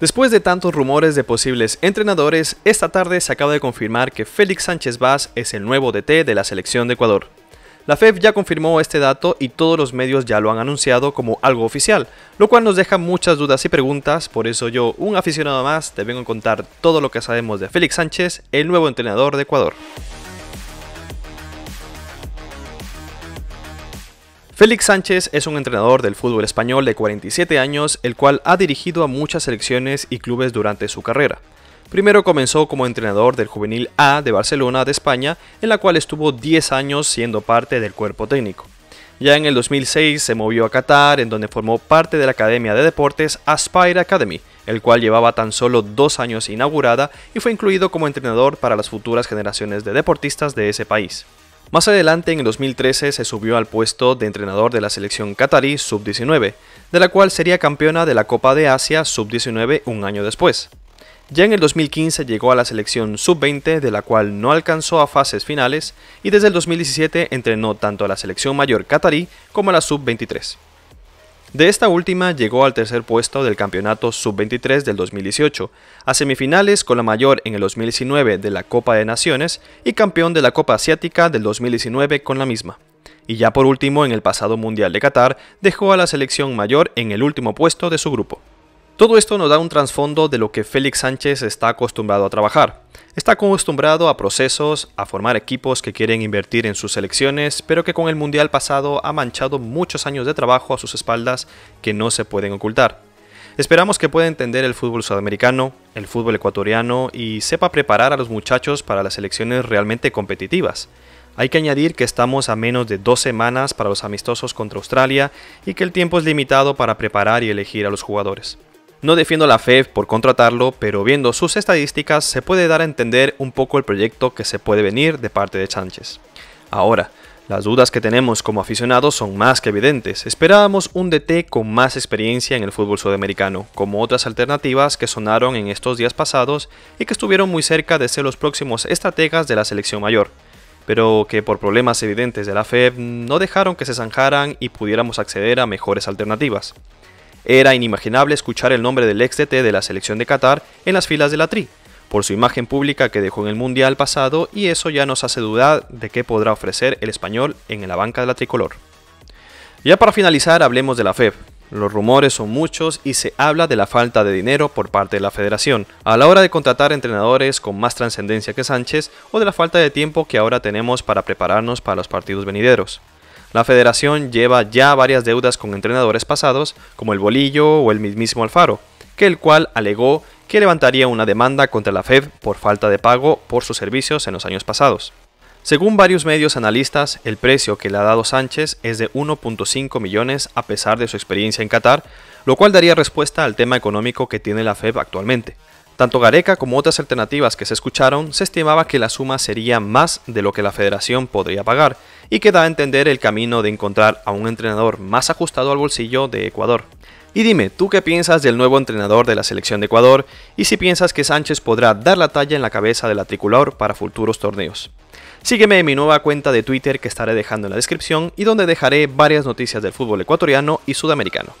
Después de tantos rumores de posibles entrenadores, esta tarde se acaba de confirmar que Félix Sánchez Vaz es el nuevo DT de la selección de Ecuador. La FEF e ya confirmó este dato y todos los medios ya lo han anunciado como algo oficial, lo cual nos deja muchas dudas y preguntas, por eso yo, un aficionado más, te vengo a contar todo lo que sabemos de Félix Sánchez, el nuevo entrenador de Ecuador. Félix Sánchez es un entrenador del fútbol español de 47 años, el cual ha dirigido a muchas selecciones y clubes durante su carrera. Primero comenzó como entrenador del Juvenil A de Barcelona de España, en la cual estuvo 10 años siendo parte del cuerpo técnico. Ya en el 2006 se movió a Qatar, en donde formó parte de la Academia de Deportes Aspire Academy, el cual llevaba tan solo dos años inaugurada y fue incluido como entrenador para las futuras generaciones de deportistas de ese país. Más adelante, en el 2013, se subió al puesto de entrenador de la selección qatarí sub-19, de la cual sería campeona de la Copa de Asia sub-19 un año después. Ya en el 2015 llegó a la selección sub-20, de la cual no alcanzó a fases finales, y desde el 2017 entrenó tanto a la selección mayor qatarí como a la sub-23. De esta última llegó al tercer puesto del campeonato sub-23 del 2018, a semifinales con la mayor en el 2019 de la Copa de Naciones y campeón de la Copa Asiática del 2019 con la misma. Y ya por último, en el pasado Mundial de Qatar, dejó a la selección mayor en el último puesto de su grupo. Todo esto nos da un trasfondo de lo que Félix Sánchez está acostumbrado a trabajar. Está acostumbrado a procesos, a formar equipos que quieren invertir en sus selecciones, pero que con el Mundial pasado ha manchado muchos años de trabajo a sus espaldas que no se pueden ocultar. Esperamos que pueda entender el fútbol sudamericano, el fútbol ecuatoriano y sepa preparar a los muchachos para las selecciones realmente competitivas. Hay que añadir que estamos a menos de dos semanas para los amistosos contra Australia y que el tiempo es limitado para preparar y elegir a los jugadores. No defiendo la FEB por contratarlo, pero viendo sus estadísticas se puede dar a entender un poco el proyecto que se puede venir de parte de Sánchez. Ahora, las dudas que tenemos como aficionados son más que evidentes. Esperábamos un DT con más experiencia en el fútbol sudamericano, como otras alternativas que sonaron en estos días pasados y que estuvieron muy cerca de ser los próximos estrategas de la selección mayor, pero que por problemas evidentes de la FEB no dejaron que se zanjaran y pudiéramos acceder a mejores alternativas. Era inimaginable escuchar el nombre del ex DT de la selección de Qatar en las filas de la Tri, por su imagen pública que dejó en el Mundial pasado y eso ya nos hace dudar de qué podrá ofrecer el español en la banca de la tricolor. Ya para finalizar hablemos de la FEB. Los rumores son muchos y se habla de la falta de dinero por parte de la federación a la hora de contratar entrenadores con más trascendencia que Sánchez o de la falta de tiempo que ahora tenemos para prepararnos para los partidos venideros. La federación lleva ya varias deudas con entrenadores pasados, como el Bolillo o el mismísimo Alfaro, que el cual alegó que levantaría una demanda contra la FED por falta de pago por sus servicios en los años pasados. Según varios medios analistas, el precio que le ha dado Sánchez es de 1.5 millones a pesar de su experiencia en Qatar, lo cual daría respuesta al tema económico que tiene la FEB actualmente. Tanto Gareca como otras alternativas que se escucharon se estimaba que la suma sería más de lo que la federación podría pagar, y que da a entender el camino de encontrar a un entrenador más ajustado al bolsillo de Ecuador. Y dime, ¿tú qué piensas del nuevo entrenador de la selección de Ecuador y si piensas que Sánchez podrá dar la talla en la cabeza del la tricolor para futuros torneos? Sígueme en mi nueva cuenta de Twitter que estaré dejando en la descripción y donde dejaré varias noticias del fútbol ecuatoriano y sudamericano.